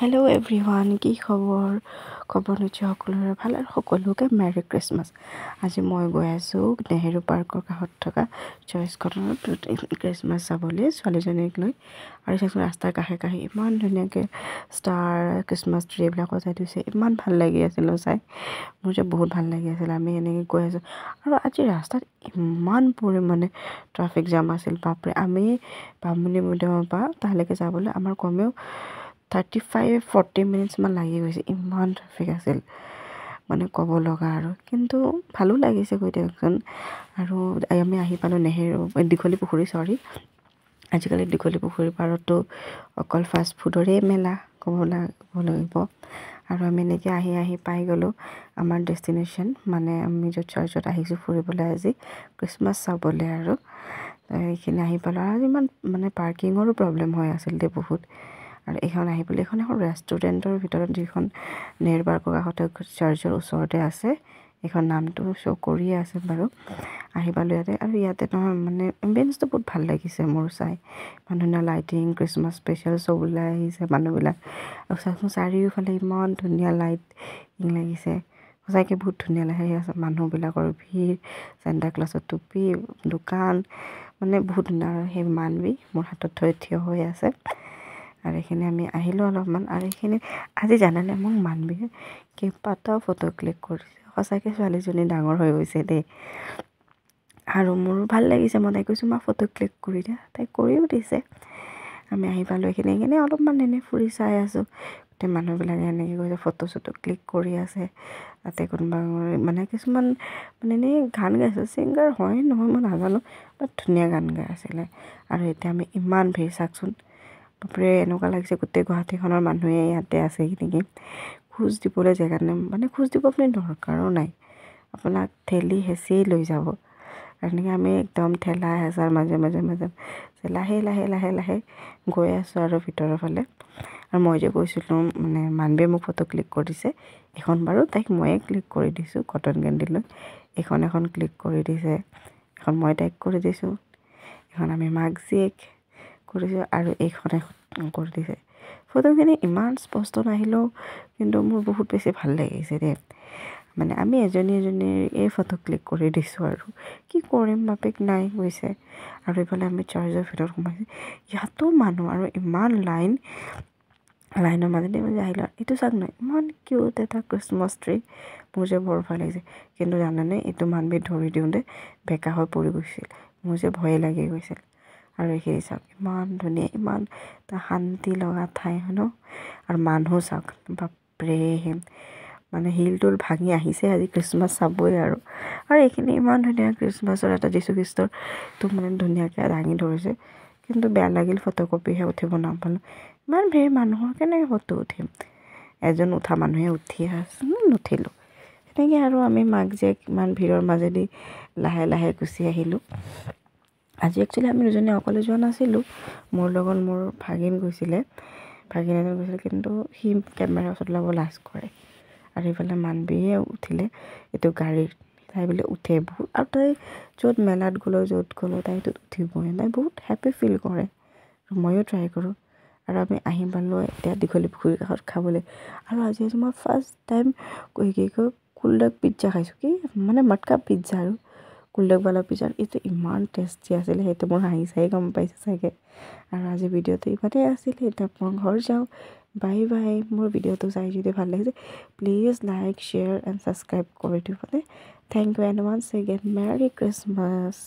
hello' everyone কি খবৰ খবৰ নোচোৱা সকলোৰে ভাল আৰু সকলোকে মেৰি খ্ৰীষ্টমাছ আজি মই গৈ আছোঁ নেহেৰু পাৰ্কৰ কাষত থকা কটনত খ্ৰীষ্টমাছ চাবলৈ ছোৱালীজনীক লৈ আৰু চাইছোঁ ৰাস্তাৰ কাষে কাষে ইমান ধুনীয়াকৈ ষ্টাৰ খ্ৰীষ্টমাছ ট্ৰি এইবিলাকো চাই থৈছে ইমান ভাল লাগি আছিলোঁ চাই মোৰ যে বহুত ভাল লাগি আছিল আমি এনেকৈ গৈ আছোঁ আৰু আজি ৰাস্তাত ইমান পৰিমাণে ট্ৰাফিক জাম আছিল বাপৰে আমি বামুণী মৈদামৰ পৰা তালৈকে যাবলৈ আমাৰ কমেও থাৰ্টি ফাইভ ফৰ্টি মিনিটছমান লাগি গৈছে ইমান ট্ৰেফিক আছিল মানে ক'ব লগা আৰু কিন্তু ভালো লাগিছে গৈ দিয়কচোন আৰু আমি আহি পালোঁ নেহেৰু দীঘলী পুখুৰী চৰি আজিকালি দীঘলী পুখুৰী পাৰতো অকল ফাষ্ট ফুডৰে মেলা ক'ব লাগিব আৰু আমি এনেকৈ আহি আহি পাই গ'লোঁ আমাৰ ডেষ্টিনেশ্যন মানে আমি য'ত চাৰ্চত আহিছোঁ ফুৰিবলৈ আজি খ্ৰীষ্টমাছ চাবলৈ আৰু এইখিনি আহি পালোঁ আৰু ইমান মানে পাৰ্কিঙৰো প্ৰব্লেম হৈ আছিল দেই বহুত আৰু এইখন আহিবলৈ এইখন এখন ৰেষ্টুৰেণ্টৰ ভিতৰত যিখন নেৰবাৰ্গৰ কাষতে চাৰ্জৰ ওচৰতে আছে এইখন নামটো শ্ব' কৰিয়ে আছে বাৰু আহি পালোঁ ইয়াতে আৰু ইয়াতে নহয় মানে এম্বিয়েঞ্চটো বহুত ভাল লাগিছে মোৰ চাই ইমান ধুনীয়া লাইটিং খ্ৰীষ্টমাছ স্পেচিয়েল শ্ব' ওলাই আহিছে মানুহবিলাক আৰু চাওকচোন চাৰিওফালে ইমান ধুনীয়া লাইটিং লাগিছে সঁচাকৈ বহুত ধুনীয়া লাগে আছে মানুহবিলাকৰ ভিৰ চেণ্টা ক্লাছৰ টুপি দোকান মানে বহুত ধুনীয়া আৰু সেই মানবি মোৰ হাতত থৈ থিয় হৈ আছে আৰু এইখিনি আমি আহিলোঁ অলপমান আৰু এইখিনি আজি জানানে মোক মানুহে কেইবাটাও ফটো ক্লিক কৰিছে সঁচাকৈ ছোৱালীজনী ডাঙৰ হৈ গৈছে দেই আৰু মোৰো ভাল লাগিছে মই তাইক কৈছোঁ মই ফটো ক্লিক কৰি দিয়া তাইক কৰিও দিছে আমি আহি পালোঁ এইখিনি এইখিনি অলপমান এনেই ফুৰি চাই আছোঁ গোটেই মানুহবিলাকে এনেকৈ কৈছে ফটো চটো ক্লিক কৰি আছে তাতে কোনোবা মানে কিছুমান মানে এনেই গান গাইছে ছিংগাৰ হয় নহয় মই নাজানো বাট ধুনীয়া গান গাই আছিলে আৰু এতিয়া আমি ইমান ভিৰ চাওকচোন বাপৰে এনেকুৱা লাগিছে গোটেই গুৱাহাটীখনৰ মানুহে ইয়াতে আছে নেকি খোজ দিবলৈ জেগা নাই মানে খোজ দিব আপুনি দৰকাৰো নাই আপোনাক ঠেলি হেঁচি লৈ যাব কাৰণে আমি একদম ঠেলা হেঁচাৰ মাজে মাজে মাজে লাহে লাহে লাহে লাহে গৈ আছোঁ আৰু ভিতৰৰ ফালে আৰু মই যে কৈছিলোঁ মানে মানবীয়ে মোক ফটো ক্লিক কৰি দিছে এইখন বাৰু তাইক ময়ে ক্লিক কৰি দিছোঁ কটন কেণ্ডিলত এইখন এখন ক্লিক কৰি দিছে এখন মই তাইক কৰি দিছোঁ এখন আমি মাক জীয়েক কৰিছে আৰু এইখনে কৰি দিছে ফটোখিনি ইমান স্পষ্ট নাহিলেও কিন্তু মোৰ বহুত বেছি ভাল লাগিছে দেই মানে আমি এজনী এজনীৰ এই ফটো ক্লিক কৰি দিছোঁ আৰু কি কৰিম বাপেক নাই গৈছে আৰু এইফালে আমি চাৰ্জৰ ভিতৰত সোমাইছোঁ ইয়াতো মানুহ আৰু ইমান লাইন লাইনৰ মাজেদি মাজে আহিলোঁ এইটো চাওক ন ইমান কিউট এটা ক্ৰিছমাছ ট্ৰি মোৰ যে বৰ ভাল লাগিছে কিন্তু জানেনে এইটো মানবিধ ধৰি দিওঁতে বেকা হৈ পৰি গৈছিল মোৰ যে ভয়ে লাগি গৈছিল আৰু এইখিনি চাওক ইমান ধুনীয়া ইমান এটা শান্তি লগা ঠাই হয় ন আৰু মানুহ চাওক বাপৰে মানে শিল টোল ভাঙি আহিছে আজি খ্ৰীষ্টমাছ চাবই আৰু আৰু এইখিনি ইমান ধুনীয়া খ্ৰীষ্টমাছৰ এটা যীশুখ্ৰীষ্টৰটো মানে ধুনীয়াকৈ দাঙি ধৰিছে কিন্তু বেয়া লাগিল ফটোকপিহে উঠিব নাপালোঁ ইমান ভিৰ মানুহৰ কেনেকৈ ফটো উঠিম এজন উঠা মানুহে উঠি আছে নুঠিলোঁ সেনেকৈ আৰু আমি মাক জীয়েক ইমান ভিৰৰ মাজেদি লাহে লাহে গুচি আহিলোঁ আজি একচুৱেলি আমি দুজনী অকলে যোৱা নাছিলোঁ মোৰ লগত মোৰ ভাগিন গৈছিলে ভাগিন এজন গৈছিলে কিন্তু সি কেমেৰাৰ ওচৰত ওলাব লাজ কৰে আৰু সেইফালে মানবীয়ে উঠিলে এইটো গাড়ীত তাই বোলে উঠে বহুত আৰু তাই য'ত মেলাত গ'লেও য'ত গ'লেও সেইটোত উঠিবই তাই বহুত হেপী ফিল কৰে ময়ো ট্ৰাই কৰোঁ আৰু আমি আহি পালোঁ এতিয়া দীঘলী পুখুৰীৰ কাষত খাবলৈ আৰু আজি হৈছে মই ফাৰ্ষ্ট টাইম কি কয় কুল ডাক পিজ্জা খাইছোঁ কি মানে মাটকা পিজ্জা আৰু কুলডগৱালা পিজ্জাৰ এইটো ইমান টেষ্টি আছিলে সেইটো মোৰ হাঁহি চাই গম পাইছে চাগে আৰু আজি ভিডিঅ'টো ইমানেই আছিলে এতিয়া মই ঘৰ যাওঁ বাই বাই মোৰ ভিডিঅ'টো চাই যদি ভাল লাগিছে please like share and subscribe কৰি দিবলৈ thank you and one second merry Christmas